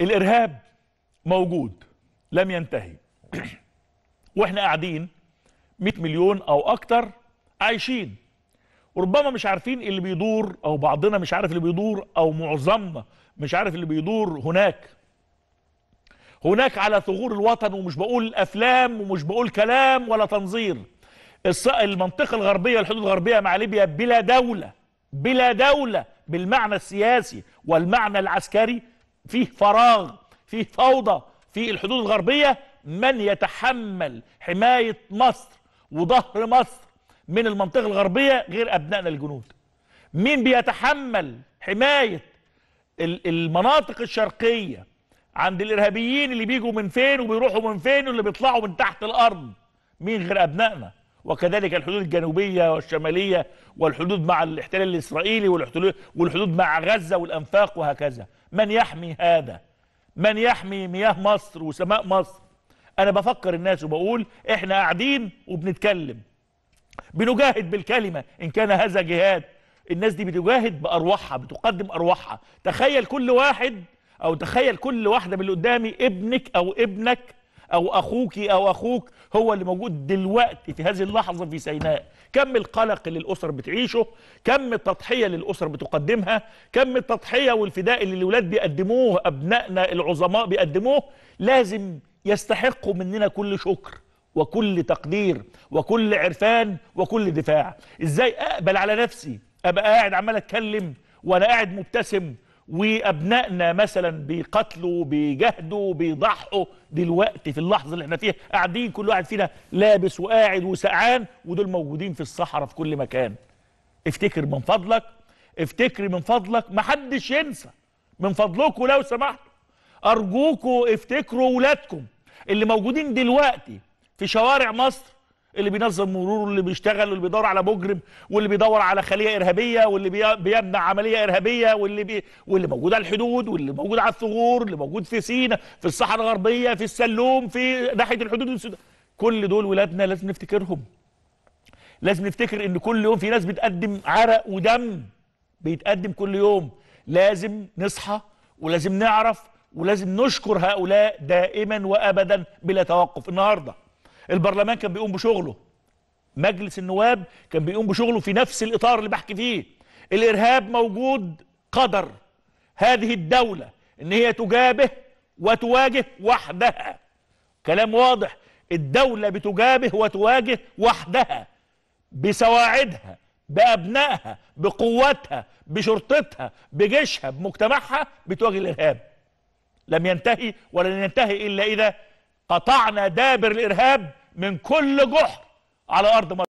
الارهاب موجود لم ينتهي واحنا قاعدين 100 مليون او اكتر عايشين وربما مش عارفين اللي بيدور او بعضنا مش عارف اللي بيدور او معظمنا مش عارف اللي بيدور هناك هناك على ثغور الوطن ومش بقول افلام ومش بقول كلام ولا تنظير المنطقه الغربيه الحدود الغربيه مع ليبيا بلا دوله بلا دوله بالمعنى السياسي والمعنى العسكري فيه فراغ فيه فوضى في الحدود الغربية من يتحمل حماية مصر وظهر مصر من المنطقة الغربية غير أبنائنا الجنود مين بيتحمل حماية المناطق الشرقية عند الإرهابيين اللي بيجوا من فين وبيروحوا من فين واللي بيطلعوا من تحت الأرض مين غير أبنائنا وكذلك الحدود الجنوبية والشمالية والحدود مع الاحتلال الإسرائيلي والحدود مع غزة والأنفاق وهكذا من يحمي هذا من يحمي مياه مصر وسماء مصر أنا بفكر الناس وبقول إحنا قاعدين وبنتكلم بنجاهد بالكلمة إن كان هذا جهاد الناس دي بتجاهد بأرواحها بتقدم أرواحها تخيل كل واحد أو تخيل كل واحدة من اللي قدامي ابنك أو ابنك أو أخوك أو أخوك هو اللي موجود دلوقتي في هذه اللحظة في سيناء كم القلق اللي الأسر بتعيشه كم التضحية اللي الأسر بتقدمها كم التضحية والفداء اللي الاولاد بيقدموه أبنائنا العظماء بيقدموه لازم يستحقوا مننا كل شكر وكل تقدير وكل عرفان وكل دفاع ازاي اقبل على نفسي ابقى قاعد عمال اتكلم وانا قاعد مبتسم وابنائنا مثلا بيقتلوا بيجاهدوا بيضحوا دلوقتي في اللحظه اللي احنا فيها قاعدين كل واحد فينا لابس وقاعد وسقعان ودول موجودين في الصحراء في كل مكان افتكر من فضلك افتكري من فضلك محدش ينسى من فضلكم لو سمحتوا ارجوكوا افتكروا ولادكم اللي موجودين دلوقتي في شوارع مصر اللي بينظم مروره واللي بيشتغل واللي بيدور على مجرم واللي بيدور على خليه ارهابيه واللي بيبنى عمليه ارهابيه واللي بي... واللي موجود على الحدود واللي موجود على الثغور اللي موجود في سينا في الصحراء الغربيه في السلوم في ناحيه الحدود السودان كل دول ولادنا لازم نفتكرهم لازم نفتكر ان كل يوم في ناس بتقدم عرق ودم بيتقدم كل يوم لازم نصحى ولازم نعرف ولازم نشكر هؤلاء دائما وابدا بلا توقف النهارده البرلمان كان بيقوم بشغله مجلس النواب كان بيقوم بشغله في نفس الإطار اللي بحكي فيه الإرهاب موجود قدر هذه الدولة إن هي تجابه وتواجه وحدها كلام واضح الدولة بتجابه وتواجه وحدها بسواعدها بأبنائها بقوتها بشرطتها بجيشها بمجتمعها بتواجه الإرهاب لم ينتهي ولن ينتهي إلا إذا قطعنا دابر الإرهاب من كل جحر على أرض مصر